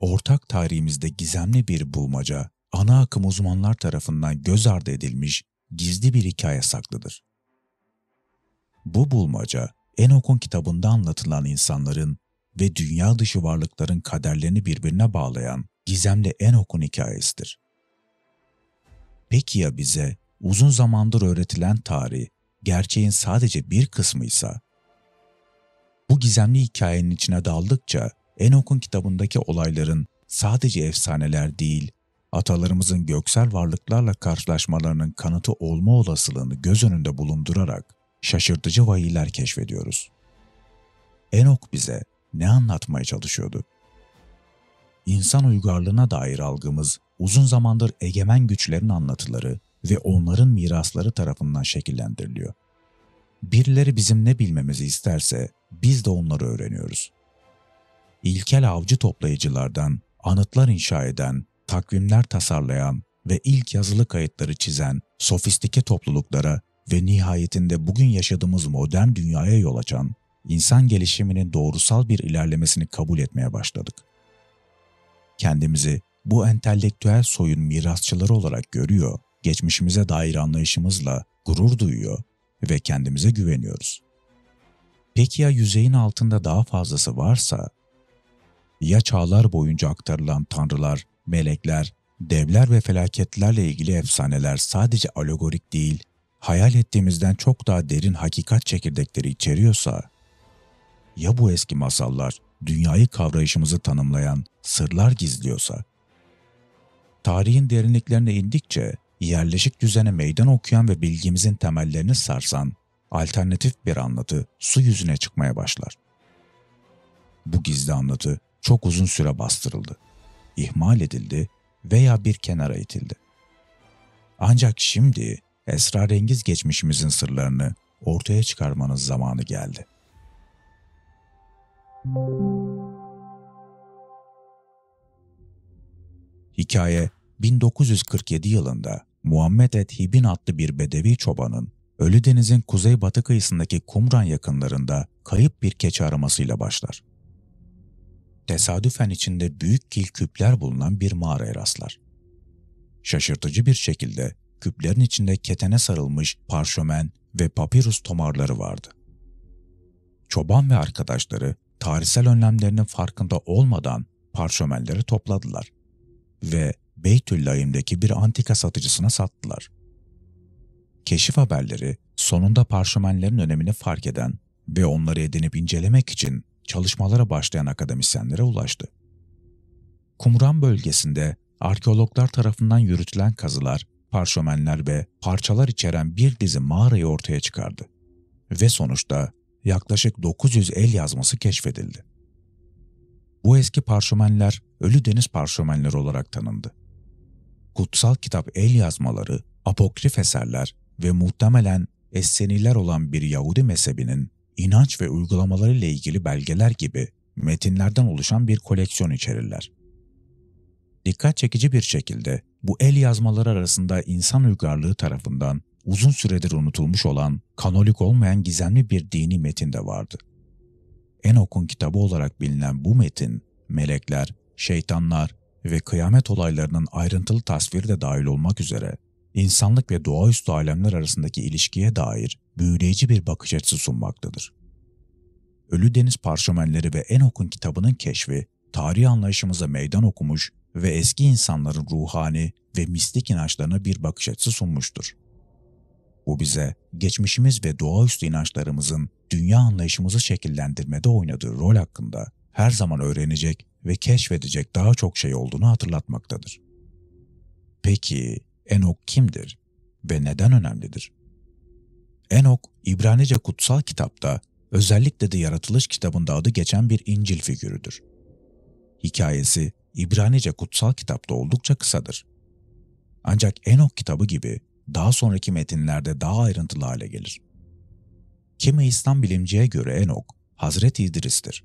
ortak tarihimizde gizemli bir bulmaca, ana akım uzmanlar tarafından göz ardı edilmiş gizli bir hikaye saklıdır. Bu bulmaca, Enok'un kitabında anlatılan insanların ve dünya dışı varlıkların kaderlerini birbirine bağlayan gizemli Enok'un hikayesidir. Peki ya bize uzun zamandır öğretilen tarih, gerçeğin sadece bir kısmıysa? Bu gizemli hikayenin içine daldıkça Enok'un kitabındaki olayların sadece efsaneler değil, atalarımızın göksel varlıklarla karşılaşmalarının kanıtı olma olasılığını göz önünde bulundurarak şaşırtıcı vahiyler keşfediyoruz. Enok bize ne anlatmaya çalışıyordu? İnsan uygarlığına dair algımız uzun zamandır egemen güçlerin anlatıları ve onların mirasları tarafından şekillendiriliyor. Birileri bizim ne bilmemizi isterse biz de onları öğreniyoruz ilkel avcı toplayıcılardan, anıtlar inşa eden, takvimler tasarlayan ve ilk yazılı kayıtları çizen sofistike topluluklara ve nihayetinde bugün yaşadığımız modern dünyaya yol açan insan gelişiminin doğrusal bir ilerlemesini kabul etmeye başladık. Kendimizi bu entelektüel soyun mirasçıları olarak görüyor, geçmişimize dair anlayışımızla gurur duyuyor ve kendimize güveniyoruz. Peki ya yüzeyin altında daha fazlası varsa ya çağlar boyunca aktarılan tanrılar, melekler, devler ve felaketlerle ilgili efsaneler sadece alegorik değil, hayal ettiğimizden çok daha derin hakikat çekirdekleri içeriyorsa, ya bu eski masallar dünyayı kavrayışımızı tanımlayan sırlar gizliyorsa? Tarihin derinliklerine indikçe yerleşik düzene meydan okuyan ve bilgimizin temellerini sarsan alternatif bir anlatı su yüzüne çıkmaya başlar. Bu gizli anlatı çok uzun süre bastırıldı, ihmal edildi veya bir kenara itildi. Ancak şimdi esrarengiz geçmişimizin sırlarını ortaya çıkarmanız zamanı geldi. Hikaye 1947 yılında Muhammed Ethibin adlı bir bedevi çobanın Ölüdeniz'in kuzeybatı kıyısındaki Kumran yakınlarında kayıp bir keçi aramasıyla başlar tesadüfen içinde büyük kil küpler bulunan bir mağaraya rastlar. Şaşırtıcı bir şekilde küplerin içinde ketene sarılmış parşömen ve papirus tomarları vardı. Çoban ve arkadaşları tarihsel önlemlerinin farkında olmadan parşömenleri topladılar ve Beytüllahim'deki bir antika satıcısına sattılar. Keşif haberleri sonunda parşömenlerin önemini fark eden ve onları edinip incelemek için çalışmalara başlayan akademisyenlere ulaştı. Kumran bölgesinde arkeologlar tarafından yürütülen kazılar, parşömenler ve parçalar içeren bir dizi mağarayı ortaya çıkardı ve sonuçta yaklaşık 900 el yazması keşfedildi. Bu eski parşömenler Ölü Deniz parşömenleri olarak tanındı. Kutsal kitap el yazmaları, apokrif eserler ve muhtemelen Esseniler olan bir Yahudi mezhebinin inanç ve uygulamaları ile ilgili belgeler gibi metinlerden oluşan bir koleksiyon içerirler. Dikkat çekici bir şekilde bu el yazmaları arasında insan uygarlığı tarafından uzun süredir unutulmuş olan, kanonik olmayan gizemli bir dini metin de vardı. Enok'un kitabı olarak bilinen bu metin, melekler, şeytanlar ve kıyamet olaylarının ayrıntılı tasviri de dahil olmak üzere, insanlık ve doğaüstü alemler arasındaki ilişkiye dair büyüleyici bir bakış açısı sunmaktadır. Ölü Deniz Parşömenleri ve Enok'un kitabının keşfi, tarih anlayışımıza meydan okumuş ve eski insanların ruhani ve mistik inançlarına bir bakış açısı sunmuştur. Bu bize geçmişimiz ve doğaüstü inançlarımızın dünya anlayışımızı şekillendirmede oynadığı rol hakkında her zaman öğrenecek ve keşfedecek daha çok şey olduğunu hatırlatmaktadır. Peki Enok kimdir ve neden önemlidir? Enok, İbranice kutsal kitapta, özellikle de yaratılış kitabında adı geçen bir İncil figürüdür. Hikayesi İbranice kutsal kitapta oldukça kısadır. Ancak Enok kitabı gibi daha sonraki metinlerde daha ayrıntılı hale gelir. Kimi İslam bilimciye göre Enok, Hazreti İdris'tir.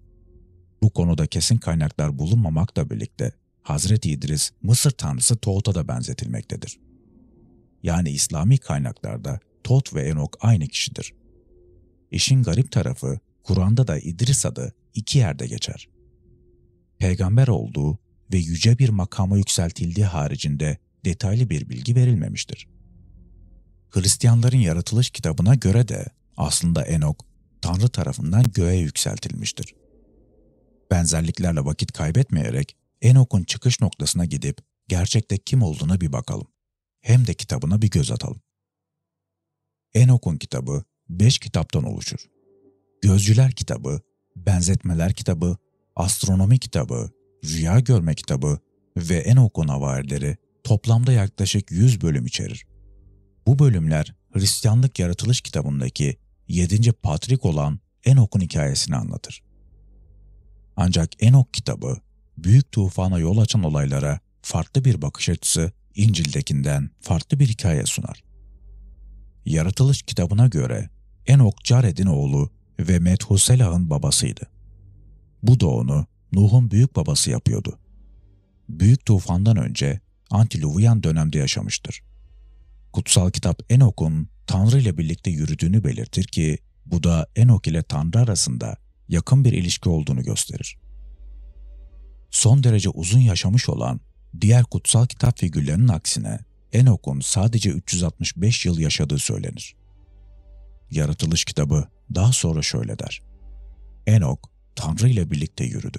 Bu konuda kesin kaynaklar bulunmamakla birlikte Hazreti İdris, Mısır tanrısı Toğut'a da benzetilmektedir. Yani İslami kaynaklarda Tot ve Enok aynı kişidir. İşin garip tarafı Kur'an'da da İdris adı iki yerde geçer. Peygamber olduğu ve yüce bir makama yükseltildiği haricinde detaylı bir bilgi verilmemiştir. Hristiyanların yaratılış kitabına göre de aslında Enok Tanrı tarafından göğe yükseltilmiştir. Benzerliklerle vakit kaybetmeyerek Enok'un çıkış noktasına gidip gerçekte kim olduğuna bir bakalım. Hem de kitabına bir göz atalım. Enok'un kitabı 5 kitaptan oluşur. Gözcüler kitabı, benzetmeler kitabı, astronomi kitabı, rüya görme kitabı ve Enok'un havarileri toplamda yaklaşık 100 bölüm içerir. Bu bölümler Hristiyanlık Yaratılış kitabındaki 7. Patrik olan Enok'un hikayesini anlatır. Ancak Enok kitabı, büyük tufana yol açan olaylara farklı bir bakış açısı İncil'dekinden farklı bir hikaye sunar yaratılış kitabına göre Enok Cared'in oğlu ve Methuselah'ın babasıydı. Bu da onu Nuh'un büyük babası yapıyordu. Büyük tufandan önce Antiluvian dönemde yaşamıştır. Kutsal kitap Enok'un Tanrı ile birlikte yürüdüğünü belirtir ki bu da Enok ile Tanrı arasında yakın bir ilişki olduğunu gösterir. Son derece uzun yaşamış olan diğer kutsal kitap figürlerinin aksine Enok'un sadece 365 yıl yaşadığı söylenir. Yaratılış kitabı daha sonra şöyle der. Enok, Tanrı ile birlikte yürüdü.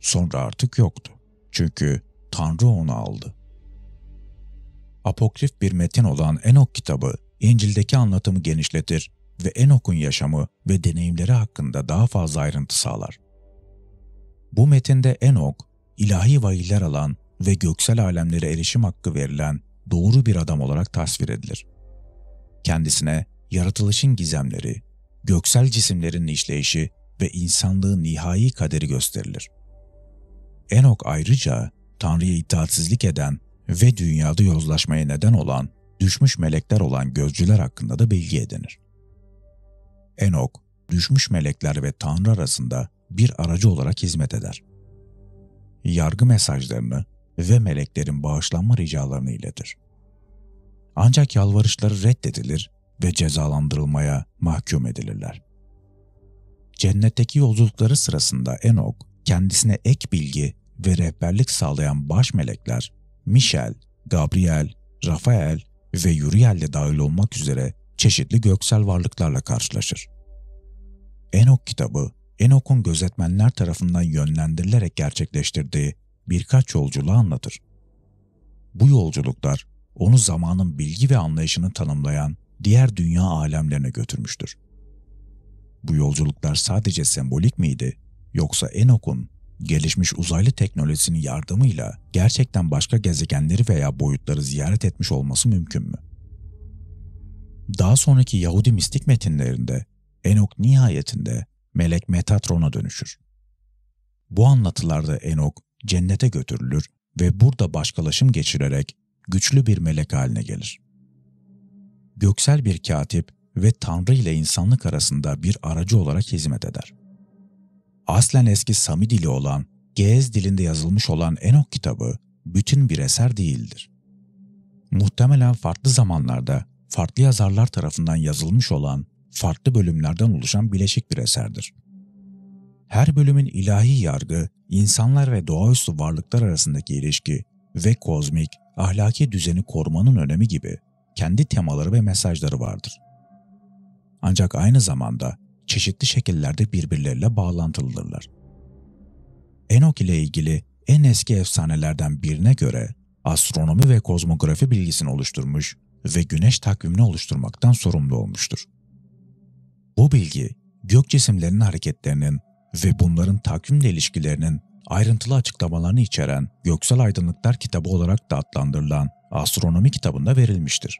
Sonra artık yoktu. Çünkü Tanrı onu aldı. Apokrif bir metin olan Enok kitabı, İncil'deki anlatımı genişletir ve Enok'un yaşamı ve deneyimleri hakkında daha fazla ayrıntı sağlar. Bu metinde Enok, ilahi vahiyler alan ve göksel alemlere erişim hakkı verilen doğru bir adam olarak tasvir edilir. Kendisine yaratılışın gizemleri, göksel cisimlerin işleyişi ve insanlığın nihai kaderi gösterilir. Enok ayrıca Tanrı'ya itaatsizlik eden ve dünyada yozlaşmaya neden olan düşmüş melekler olan gözcüler hakkında da bilgi edinir. Enok, düşmüş melekler ve Tanrı arasında bir aracı olarak hizmet eder. Yargı mesajlarını ve meleklerin bağışlanma ricalarını iledir. Ancak yalvarışları reddedilir ve cezalandırılmaya mahkum edilirler. Cennetteki yolculukları sırasında Enok, kendisine ek bilgi ve rehberlik sağlayan baş melekler Michel, Gabriel, Rafael ve Yuriel ile dahil olmak üzere çeşitli göksel varlıklarla karşılaşır. Enok kitabı, Enok'un gözetmenler tarafından yönlendirilerek gerçekleştirdiği birkaç yolculuğu anlatır. Bu yolculuklar onu zamanın bilgi ve anlayışını tanımlayan diğer dünya alemlerine götürmüştür. Bu yolculuklar sadece sembolik miydi yoksa Enoch'un gelişmiş uzaylı teknolojisinin yardımıyla gerçekten başka gezegenleri veya boyutları ziyaret etmiş olması mümkün mü? Daha sonraki Yahudi mistik metinlerinde Enoch nihayetinde melek Metatron'a dönüşür. Bu anlatılarda Enoch, cennete götürülür ve burada başkalaşım geçirerek güçlü bir melek haline gelir. Göksel bir katip ve Tanrı ile insanlık arasında bir aracı olarak hizmet eder. Aslen eski Sami dili olan, Gez dilinde yazılmış olan Enok kitabı bütün bir eser değildir. Muhtemelen farklı zamanlarda farklı yazarlar tarafından yazılmış olan farklı bölümlerden oluşan bileşik bir eserdir. Her bölümün ilahi yargı, insanlar ve doğaüstü varlıklar arasındaki ilişki ve kozmik, ahlaki düzeni korumanın önemi gibi kendi temaları ve mesajları vardır. Ancak aynı zamanda çeşitli şekillerde birbirleriyle bağlantılıdırlar. Enok ile ilgili en eski efsanelerden birine göre astronomi ve kozmografi bilgisini oluşturmuş ve güneş takvimini oluşturmaktan sorumlu olmuştur. Bu bilgi gök cisimlerinin hareketlerinin ve bunların takvimle ilişkilerinin ayrıntılı açıklamalarını içeren Göksel Aydınlıklar kitabı olarak da adlandırılan astronomi kitabında verilmiştir.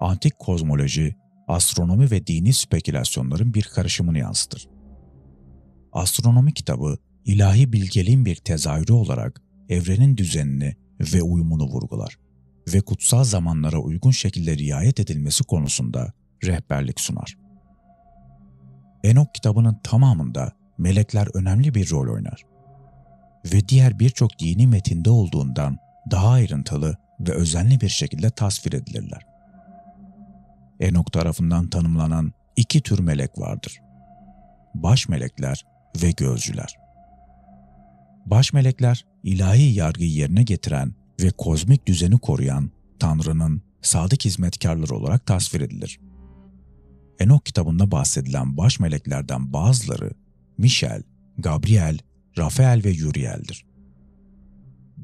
Antik kozmoloji, astronomi ve dini spekülasyonların bir karışımını yansıtır. Astronomi kitabı, ilahi bilgeliğin bir tezahürü olarak evrenin düzenini ve uyumunu vurgular ve kutsal zamanlara uygun şekilde riayet edilmesi konusunda rehberlik sunar. Enok kitabının tamamında melekler önemli bir rol oynar ve diğer birçok dini metinde olduğundan daha ayrıntılı ve özenli bir şekilde tasvir edilirler. Enok tarafından tanımlanan iki tür melek vardır. Baş melekler ve gözcüler. Baş melekler ilahi yargıyı yerine getiren ve kozmik düzeni koruyan Tanrı'nın sadık hizmetkarları olarak tasvir edilir. Enoch kitabında bahsedilen baş meleklerden bazıları Michel, Gabriel, Rafael ve Yuriel'dir.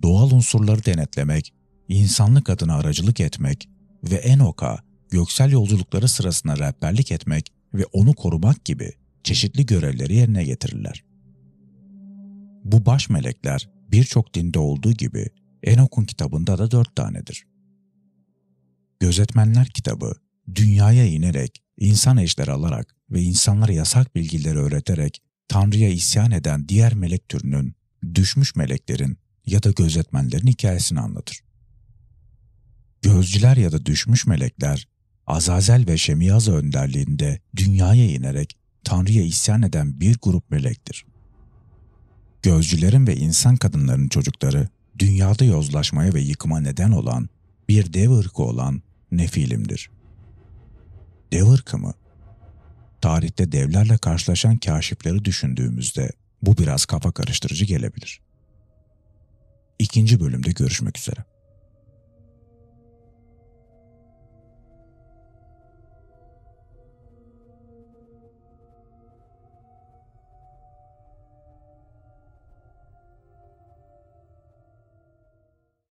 Doğal unsurları denetlemek, insanlık adına aracılık etmek ve Enoch'a göksel yolculukları sırasında rehberlik etmek ve onu korumak gibi çeşitli görevleri yerine getirirler. Bu baş melekler birçok dinde olduğu gibi Enoch'un kitabında da dört tanedir. Gözetmenler kitabı dünyaya inerek insan eşler alarak ve insanlara yasak bilgileri öğreterek Tanrı'ya isyan eden diğer melek türünün, düşmüş meleklerin ya da gözetmenlerin hikayesini anlatır. Gözcüler ya da düşmüş melekler, Azazel ve Şemiyaz önderliğinde dünyaya inerek Tanrı'ya isyan eden bir grup melektir. Gözcülerin ve insan kadınların çocukları, dünyada yozlaşmaya ve yıkıma neden olan, bir dev ırkı olan Nefilim'dir.'' dev ırkımı. Tarihte devlerle karşılaşan kaşifleri düşündüğümüzde bu biraz kafa karıştırıcı gelebilir. İkinci bölümde görüşmek üzere.